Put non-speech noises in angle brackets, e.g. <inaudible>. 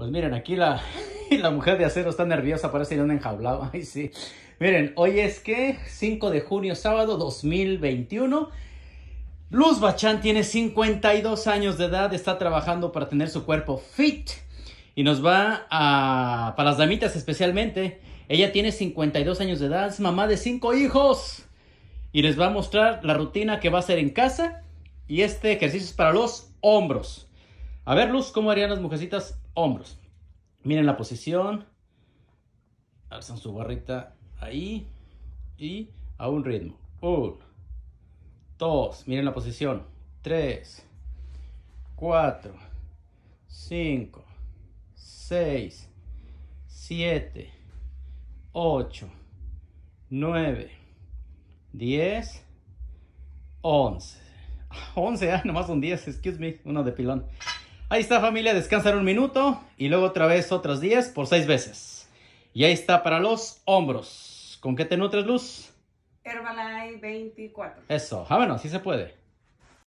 Pues miren, aquí la, <laughs> la mujer de acero está nerviosa, parece ir un enjaulado. <laughs> Ay, sí. Miren, hoy es que 5 de junio, sábado 2021. Luz Bachán tiene 52 años de edad, está trabajando para tener su cuerpo fit y nos va a. para las damitas especialmente. Ella tiene 52 años de edad, es mamá de 5 hijos y les va a mostrar la rutina que va a hacer en casa. Y este ejercicio es para los hombros. A ver, Luz, cómo harían las mujecitas, hombros. Miren la posición, alzan su barrita ahí y a un ritmo. 1 2, miren la posición: 3, 4, 5, 6, 7, 8, 9, 10, 11. 11, nomás un 10, excuse me, uno de pilón. Ahí está familia, descansar un minuto y luego otra vez otras 10 por 6 veces. Y ahí está para los hombros. ¿Con qué te nutres, Luz? Herbalife 24. Eso, vámonos, ah, sí se puede.